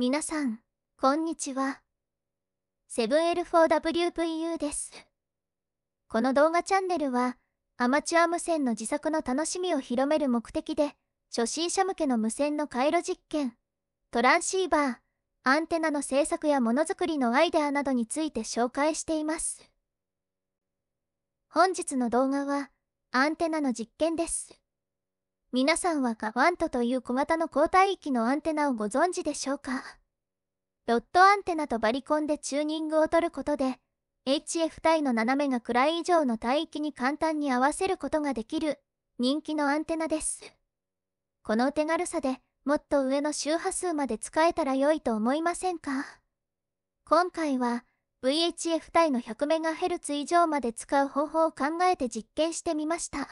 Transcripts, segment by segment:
皆さん、こんにちは。セブンォー w v u です。この動画チャンネルは、アマチュア無線の自作の楽しみを広める目的で、初心者向けの無線の回路実験、トランシーバー、アンテナの製作やものづくりのアイデアなどについて紹介しています。本日の動画は、アンテナの実験です。皆さんはガワントという小型の交代域のアンテナをご存知でしょうかロットアンテナとバリコンでチューニングを取ることで HF 体の斜めが暗い以上の帯域に簡単に合わせることができる人気のアンテナです。この手軽さでもっと上の周波数まで使えたら良いと思いませんか今回は VHF 体の 100MHz 以上まで使う方法を考えて実験してみました。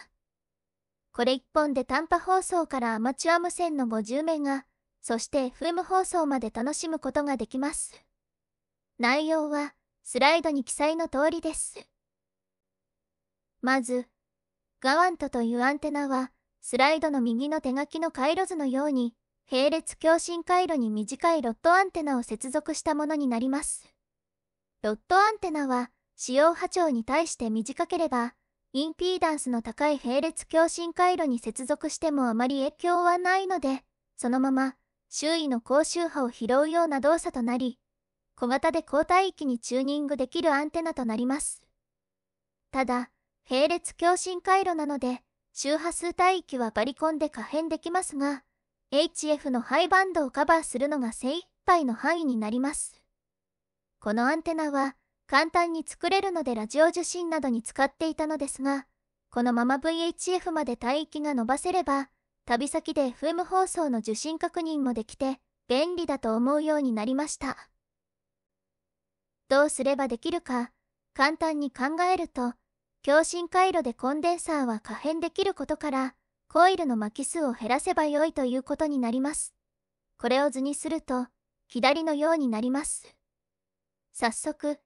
これ1本で短波放送からアマチュア無線の50名が、そして FM 放送まで楽しむことができます。内容は、スライドに記載の通りです。まず、ガワントというアンテナは、スライドの右の手書きの回路図のように、並列共振回路に短いロットアンテナを接続したものになります。ロットアンテナは、使用波長に対して短ければ、インピーダンスの高い並列共振回路に接続してもあまり影響はないので、そのまま周囲の高周波を拾うような動作となり、小型で高帯域にチューニングできるアンテナとなります。ただ、並列共振回路なので、周波数帯域はバリコンで可変できますが、HF のハイバンドをカバーするのが精一杯の範囲になります。このアンテナは、簡単に作れるのでラジオ受信などに使っていたのですが、このまま VHF まで帯域が伸ばせれば、旅先で FM 放送の受信確認もできて、便利だと思うようになりました。どうすればできるか、簡単に考えると、共振回路でコンデンサーは可変できることから、コイルの巻き数を減らせばよいということになります。これを図にすると、左のようになります。早速、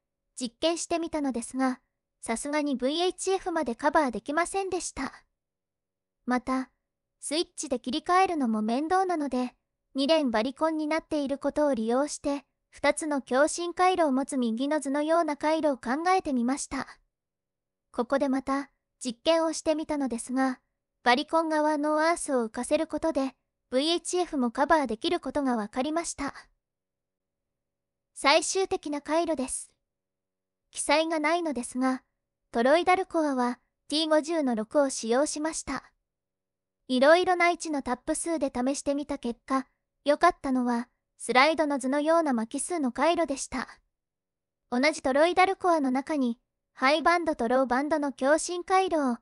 実験してみたのですが、さすがに VHF までカバーできませんでした。また、スイッチで切り替えるのも面倒なので、2連バリコンになっていることを利用して、2つの共振回路を持つ右の図のような回路を考えてみました。ここでまた、実験をしてみたのですが、バリコン側のアースを浮かせることで、VHF もカバーできることが分かりました。最終的な回路です。記載がないのですが、トロイダルコアは T50 の6を使用しました。いろいろな位置のタップ数で試してみた結果、良かったのは、スライドの図のような巻き数の回路でした。同じトロイダルコアの中に、ハイバンドとローバンドの共振回路を、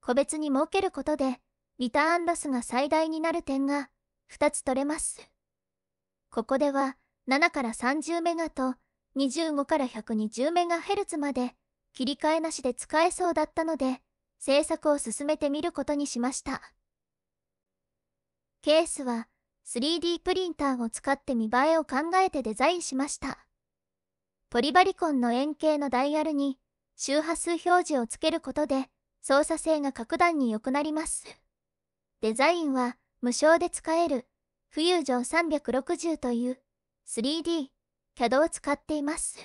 個別に設けることで、リターンロスが最大になる点が、2つ取れます。ここでは、7から30メガと、25から 120MHz まで切り替えなしで使えそうだったので制作を進めてみることにしましたケースは 3D プリンターを使って見栄えを考えてデザインしましたポリバリコンの円形のダイヤルに周波数表示をつけることで操作性が格段に良くなりますデザインは無償で使える富裕城360という 3D CAD を使っています。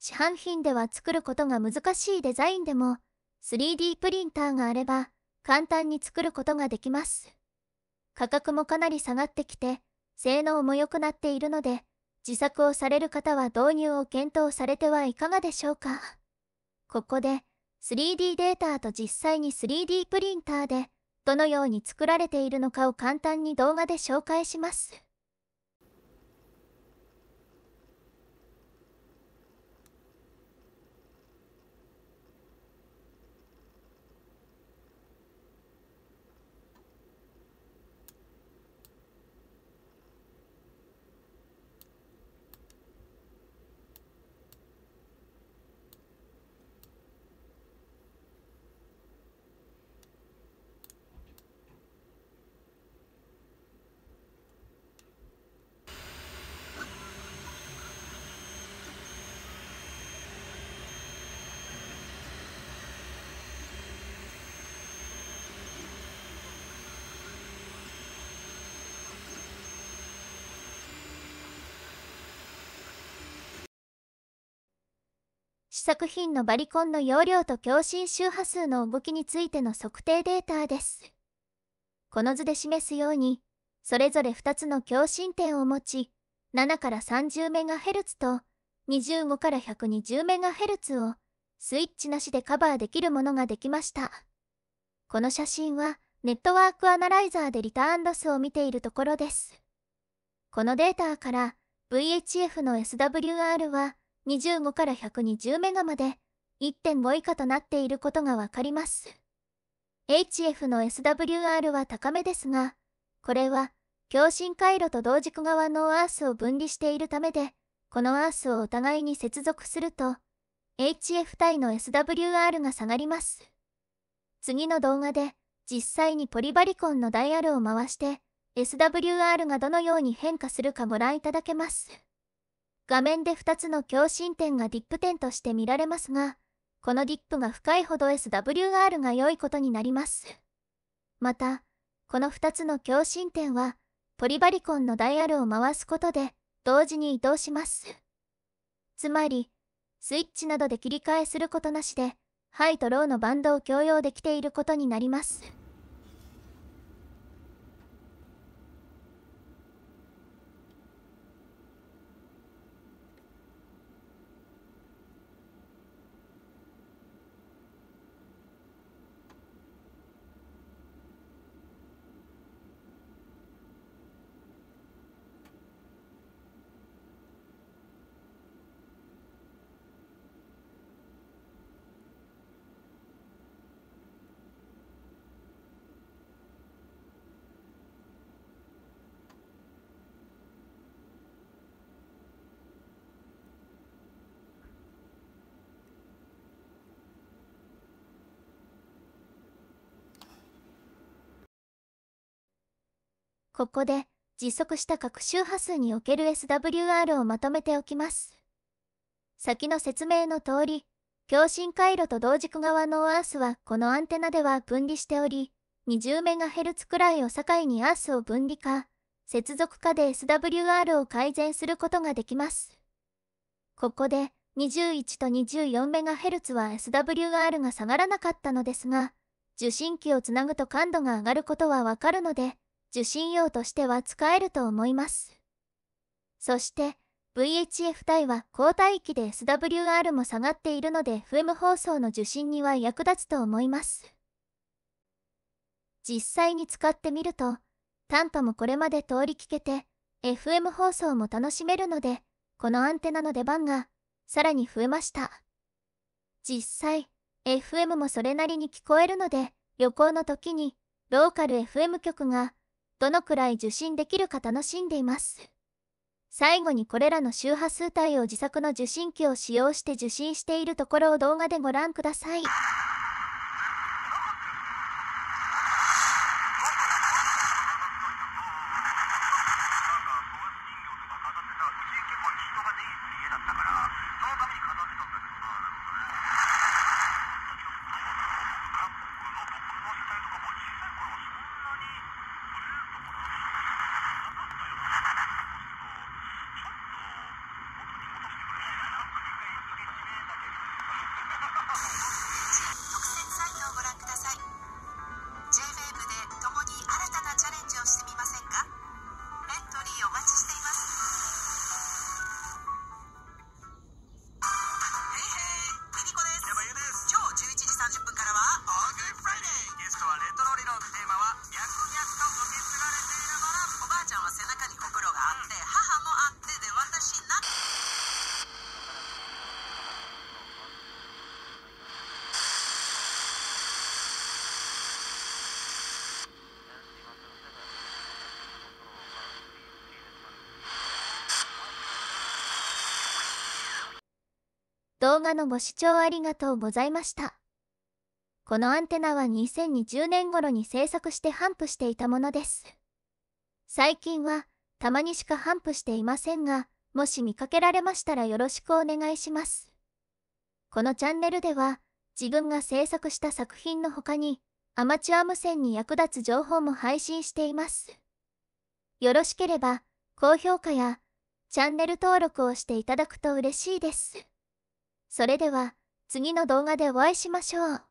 市販品では作ることが難しいデザインでも 3D プリンターがあれば簡単に作ることができます。価格もかなり下がってきて性能も良くなっているので自作をされる方は導入を検討されてはいかがでしょうか。ここで 3D データと実際に 3D プリンターでどのように作られているのかを簡単に動画で紹介します。作品のバリコンの容量と共振周波数の動きについての測定データです。この図で示すように、それぞれ2つの共振点を持ち、7から 30MHz と25から 120MHz をスイッチなしでカバーできるものができました。この写真はネットワークアナライザーでリターンロスを見ているところです。このデータから VHF の SWR は25から120メガまで1.5以下となっていることがわかります。HF の SWR は高めですが、これは共振回路と同軸側のアースを分離しているためで、このアースをお互いに接続すると、HF 対の SWR が下がります。次の動画で、実際にポリバリコンのダイヤルを回して、SWR がどのように変化するかご覧いただけます。画面で2つの共振点がディップ点として見られますが、このディップが深いほど SWR が良いことになります。また、この2つの共振点は、ポリバリコンのダイヤルを回すことで、同時に移動します。つまり、スイッチなどで切り替えすることなしで、ハイとローのバンドを共用できていることになります。ここで実測した各周波数における SWR をまとめておきます。先の説明の通り、共振回路と同軸側のアースはこのアンテナでは分離しており、20MHz くらいを境にアースを分離化、接続化で SWR を改善することができます。ここで21と 24MHz は SWR が下がらなかったのですが、受信機をつなぐと感度が上がることはわかるので、受信用としては使えると思います。そして VHF 帯は交代域で SWR も下がっているので FM 放送の受信には役立つと思います。実際に使ってみると、ン波もこれまで通り聞けて、FM 放送も楽しめるので、このアンテナの出番がさらに増えました。実際、FM もそれなりに聞こえるので、旅行の時にローカル FM 局がどのくらい受信できるか楽しんでいます。最後にこれらの周波数帯を自作の受信機を使用して受信しているところを動画でご覧ください。動画のご視聴ありがとうございました。このアンテナは2020年頃に制作して頒布していたものです。最近は、たまにしか頒布していませんが、もし見かけられましたらよろしくお願いします。このチャンネルでは、自分が制作した作品の他に、アマチュア無線に役立つ情報も配信しています。よろしければ、高評価や、チャンネル登録をしていただくと嬉しいです。それでは次の動画でお会いしましょう。